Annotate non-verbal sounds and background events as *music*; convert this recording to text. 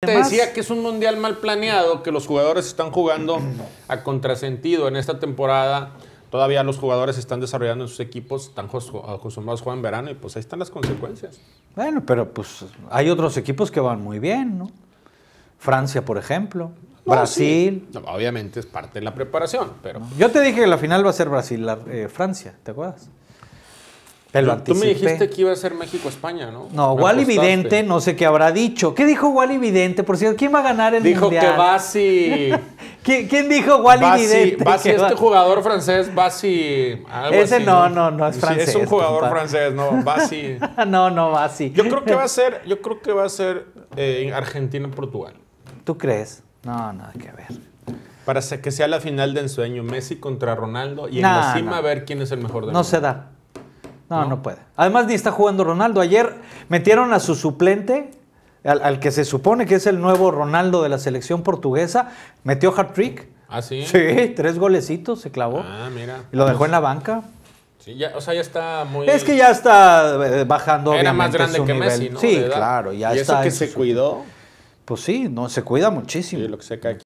Te decía que es un mundial mal planeado, que los jugadores están jugando a contrasentido en esta temporada. Todavía los jugadores están desarrollando sus equipos, están acostumbrados a jugar en verano y pues ahí están las consecuencias. Bueno, pero pues hay otros equipos que van muy bien, ¿no? Francia, por ejemplo, Brasil. obviamente es parte de la preparación, pero... Yo te dije que la final va a ser Brasil-Francia, eh, ¿te acuerdas? Tú me dijiste que iba a ser México-España, ¿no? No, Wally Vidente, no sé qué habrá dicho. ¿Qué dijo Wally Vidente? Por cierto, ¿quién va a ganar el Mundial? Dijo que va *laughs* ¿Quién, ¿Quién, dijo Wally Basi, Vidente? Basi, este jugador francés, Basi... Algo Ese no, no, no es francés. es un jugador francés, no, *laughs* Basi... no, no, Basi. Yo creo que va a ser, yo creo que va a ser eh, Argentina-Portugal. ¿Tú crees? No, nada que ver para que sea la final de ensueño, Messi contra Ronaldo y encima ver quién es el mejor de los mundo. No se da. No, no, puede. Además ni está jugando Ronaldo. Ayer metieron a su suplente, al, que se supone que es el nuevo Ronaldo de la selección portuguesa, metió hat-trick. ¿Ah, sí? Sí, tres golecitos se clavó. Ah, mira. Y lo dejó en la banca. Sí, ya, o sea, ya está muy... Es que ya está eh, bajando Era más grande que nivel. Messi, ¿no? Sí, claro. Ya ¿Y está eso que se cuidó? Pues sí, no, se cuida muchísimo. lo que se